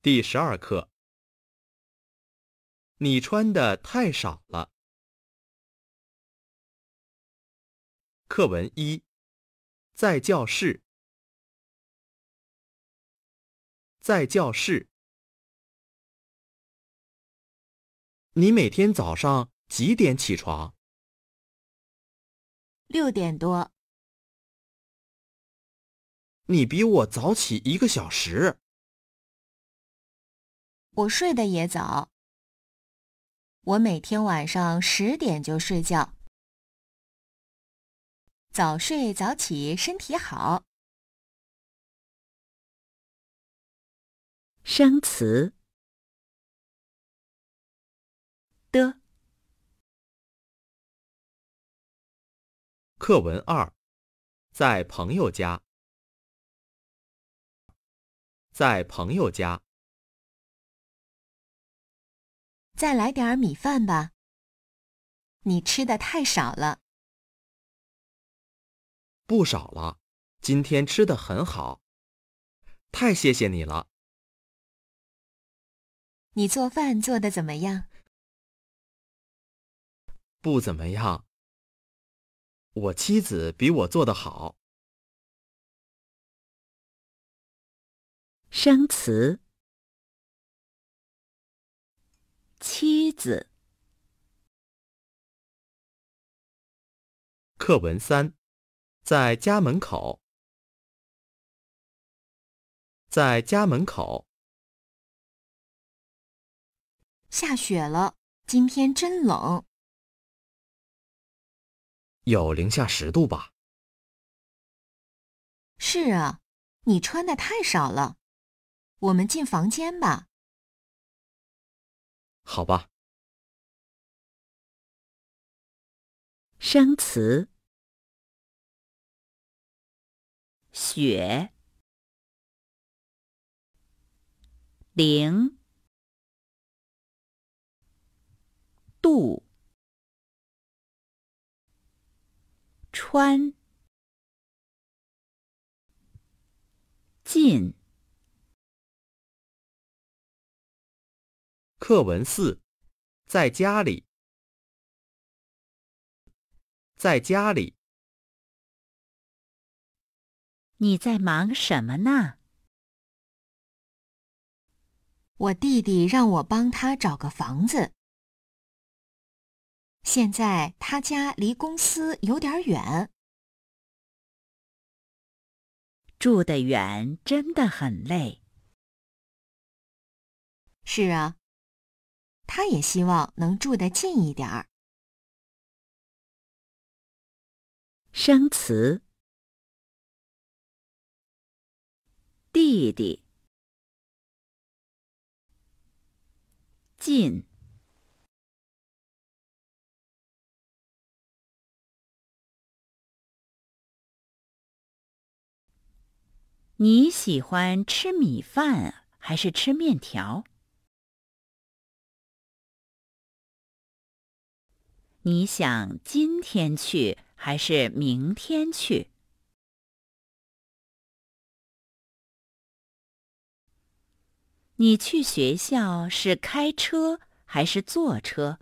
第十二课，你穿的太少了。课文一，在教室，在教室。你每天早上几点起床？六点多。你比我早起一个小时。我睡得也早。我每天晚上十点就睡觉。早睡早起，身体好。生词的课文二，在朋友家，在朋友家。再来点米饭吧。你吃的太少了。不少了，今天吃的很好。太谢谢你了。你做饭做的怎么样？不怎么样。我妻子比我做的好。生词。妻子。课文三，在家门口。在家门口，下雪了。今天真冷，有零下十度吧？是啊，你穿的太少了。我们进房间吧。好吧。生词：雪、零、度、穿、进。课文四，在家里，在家里，你在忙什么呢？我弟弟让我帮他找个房子，现在他家离公司有点远，住得远真的很累。是啊。他也希望能住得近一点儿。生词：弟弟，近。你喜欢吃米饭还是吃面条？你想今天去还是明天去？你去学校是开车还是坐车？